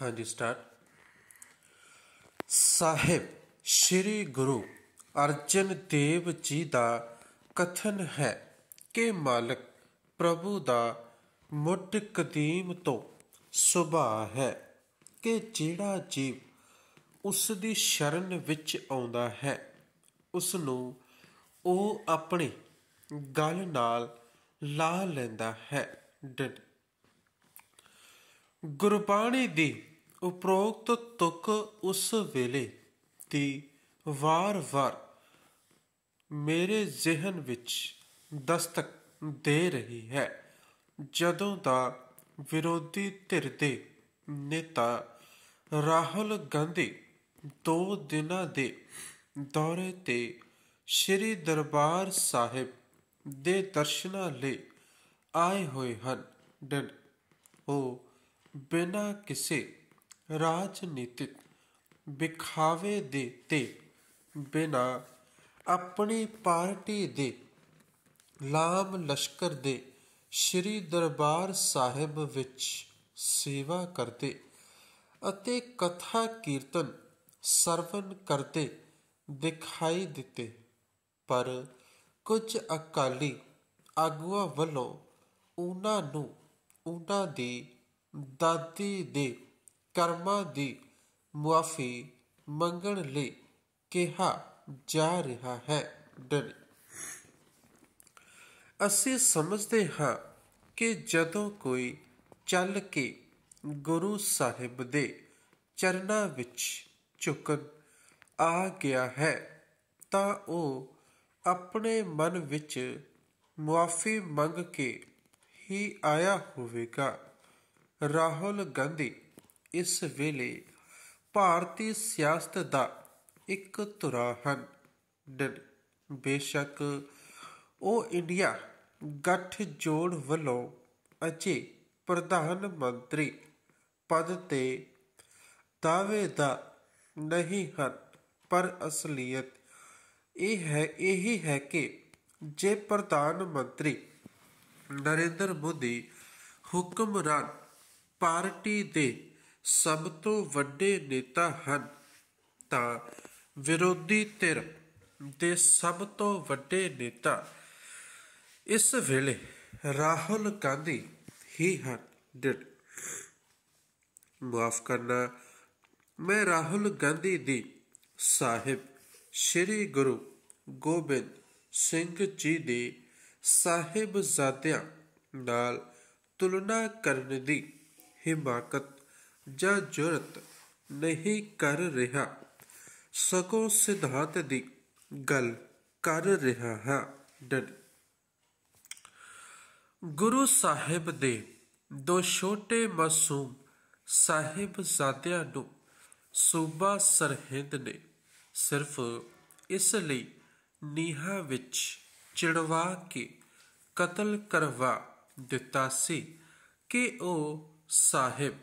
ਹਾਂਜੀ ਸਟਾਰਟ ਸਾਹਿਬ ਸ੍ਰੀ ਗੁਰੂ ਅਰਜਨ ਦੇਵ ਜੀ ਦਾ ਕਥਨ ਹੈ ਕਿ ਮਾਲਕ ਪ੍ਰਭੂ ਦਾ ਮੁੱਢ ਕਦੀਮ ਤੋਂ ਸੁਭਾਅ ਹੈ ਕਿ ਜਿਹੜਾ ਜੀਵ ਉਸ ਦੀ ਸ਼ਰਨ ਵਿੱਚ ਆਉਂਦਾ ਹੈ ਉਸ ਨੂੰ ਉਹ ਆਪਣੇ ਗਲ ਨਾਲ ਲਾ ਲੈਂਦਾ ਹੈ ਡਟ ਗੁਰਬਾਣੀ ਦੀ ਉਪਰੋਕਤ ਤੁਕ ਉਸ ਵੇਲੇ ਦੀ ਵਾਰ-ਵਾਰ ਮੇਰੇ ਜ਼ਿਹਨ ਵਿੱਚ ਦਸਤਕ ਦੇ ਰਹੀ ਹੈ ਜਦੋਂ ਦਾ ਵਿਰੋਧੀ ਧਿਰ ਦੇ ਨੇਤਾ ਰਾਹੁਲ ਗਾਂਧੀ ਦੋ ਦਿਨਾਂ ਦੇ ਦੌਰੇ ਤੇ ਸ਼੍ਰੀ ਦਰਬਾਰ ਸਾਹਿਬ ਦੇ ਦਰਸ਼ਨਾਂ ਲਈ ਆਏ ਹੋਏ ਹਨ ਉਹ ਬਿਨਾਂ ਕਿਸੇ ਰਾਜਨੀਤਿਕ ਵਿਖਾਵੇ ਦੇ ਤੇ ਬਿਨਾਂ ਆਪਣੀ ਪਾਰਟੀ ਦੇ ਲਾਮ ਲਸ਼ਕਰ ਦੇ ਸ੍ਰੀ ਦਰਬਾਰ ਸਾਹਿਬ ਵਿੱਚ ਸੇਵਾ ਕਰਦੇ ਅਤੇ ਕਥਾ ਕੀਰਤਨ ਸਰਵਨ ਕਰਦੇ ਦਿਖਾਈ ਦਿੱਤੇ ਪਰ ਕੁਝ ਅਕਾਲੀ ਆਗੂਆਂ ਵੱਲੋਂ ਉਹਨਾਂ ਨੂੰ ਉਹਨਾਂ ਦੀ ਦਾਦੀ ਦੇ ਕਰਮਾਂ ਦੀ ਮੁਆਫੀ ਮੰਗਣ ਲਈ ਕਿਹਾ ਜਾ ਰਿਹਾ ਹੈ ਡਨ ਅਸੀਂ ਸਮਝਦੇ ਹਾਂ ਕਿ ਜਦੋਂ ਕੋਈ ਚੱਲ ਕੇ ਗੁਰੂ ਸਾਹਿਬ ਦੇ ਚਰਨਾਂ ਵਿੱਚ ਝੁਕ ਆ ਗਿਆ ਹੈ ਤਾਂ ਉਹ ਆਪਣੇ ਮਨ ਵਿੱਚ ਮੁਆਫੀ ਮੰਗ ਕੇ ਹੀ ਆਇਆ ਹੋਵੇਗਾ ਰਾਹੁਲ ਗਾਂਧੀ ਇਸ ਵੇਲੇ ਭਾਰਤੀ ਸਿਆਸਤ ਦਾ ਇੱਕ ਧੁਰਾ ਹਨ ਬੇਸ਼ੱਕ ਉਹ ਇੰਡੀਆ ਗੱਠ ਜੋੜ ਵੱਲੋਂ ਅਜੇ ਪ੍ਰਧਾਨ ਮੰਤਰੀ ਪਦ ਤੇ ਦਾ ਨਹੀਂ ਹਨ ਪਰ ਅਸਲੀਅਤ ਇਹ ਹੈ ਇਹੀ ਹੈ ਕਿ ਜੇ ਪ੍ਰਧਾਨ ਮੰਤਰੀ ਨਰਿੰਦਰ ਮੋਦੀ ਹੁਕਮਰਾਨ ਪਾਰਟੀ ਦੇ ਸਭ ਤੋਂ ਵੱਡੇ ਨੇਤਾ ਹਨ ਤਾਂ ਵਿਰੋਧੀ ਧਿਰ ਦੇ ਸਭ ਤੋਂ ਵੱਡੇ ਨੇਤਾ ਇਸ ਵੇਲੇ ਰਾਹੁਲ ਗਾਂਧੀ ਹੀ ਹਨ ਡਿਡ ਮਾਫ ਕਰਨਾ ਮੈਂ ਰਾਹੁਲ ਗਾਂਧੀ ਦੀ ਸਾਹਿਬ ਸ੍ਰੀ ਗੁਰੂ ਗੋਬਿੰਦ ਸਿੰਘ ਜੀ ਦੇ ਜ਼ਾਦਿਆਂ ਨਾਲ ਤੁਲਨਾ ਕਰਨ ਦੀ ਹਿਮਾਕਤ ਜਾਂ ਜੁਰਤ ਨਹੀਂ ਕਰ ਰਿਹਾ ਸਗੋਂ ਸਿਧਾਂਤ ਦੀ ਗੱਲ ਕਰ ਰਿਹਾ ਹਾਂ ਡਡ ਗੁਰੂ ਸਾਹਿਬ ਦੇ ਦੋ ਛੋਟੇ ਮਾਸੂਮ ਸਾਹਿਬਜ਼ਾਦਿਆਂ ਨੂੰ ਸੂਬਾ ਸਰਹਿੰਦ ਨੇ ਸਿਰਫ ਇਸ ਲਈ ਨੀਹਾਂ ਵਿੱਚ ਚਿੜਵਾ ਕੇ ਕਤਲ ਕਰਵਾ ਦਿੱਤਾ ਸੀ ਕਿ ਉਹ ਸਾਹਿਬ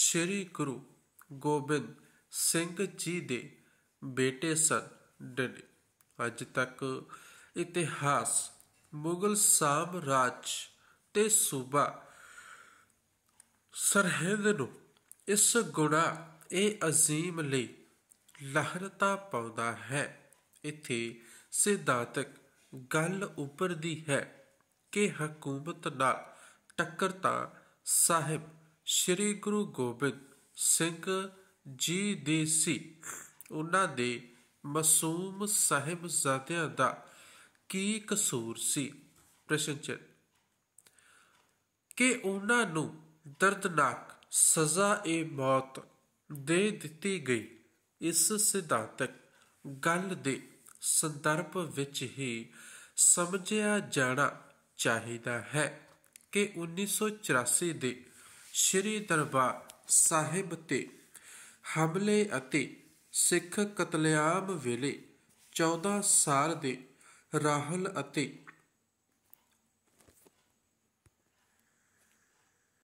ਸ੍ਰੀ ਗੁਰੂ ਗੋਬਿੰਦ ਸਿੰਘ ਜੀ ਦੇ ਬੇਟੇ ਸਨ ਡਨੇ ਅੱਜ ਤੱਕ ਇਤਿਹਾਸ ਮੁਗਲ ਸਾਮਰਾਜ ਤੇ ਸੂਬਾ ਸਰਹਿੰਦ ਨੂੰ ਇਸ ਗੁਣਾ ਇਹ ਅਜ਼ੀਮ ਲਈ ਲਹਿਰਤਾ ਪਾਉਂਦਾ ਹੈ ਇਥੇ ਸਿਧਾਂਤਕ ਗੱਲ ਉੱਪਰ ਦੀ ਹੈ ਕਿ ਹਕੂਮਤ ਨਾਲ ਟੱਕਰ ਤਾਂ ਸਾਹਿਬ ਸ੍ਰੀ ਗੁਰੂ ਗੋਬਿੰਦ ਸਿੰਘ ਜੀ ਦੇ ਸੀ ਉਹਨਾਂ ਦੇ ਮਾਸੂਮ ਸਾਹਿਬਜ਼ਾਦਿਆਂ ਦਾ ਕੀ ਕਸੂਰ ਸੀ ਪ੍ਰਸ਼ਨ ਚ ਕਿ ਉਹਨਾਂ ਨੂੰ ਦਰਦਨਾਕ ਸਜ਼ਾ ਏ ਮੌਤ ਦੇ ਦਿੱਤੀ ਗਈ ਇਸ ਸਿਧਾਂਤਕ ਗੱਲ ਦੇ ਸੰਦਰਭ ਵਿੱਚ ਹੀ ਸਮਝਿਆ ਜਾਣਾ ਚਾਹੀਦਾ ਹੈ ਕਿ 1984 ਦੇ ਸ੍ਰੀ ਦਰਬਾਰ ਸਾਹਿਬ ਤੇ ਹਮਲੇ ਅਤੇ ਸਿੱਖ ਕਤਲੇਆਮ ਵੇਲੇ 14 ਸਾਲ ਦੇ ਰਾਹੁਲ ਅਤੇ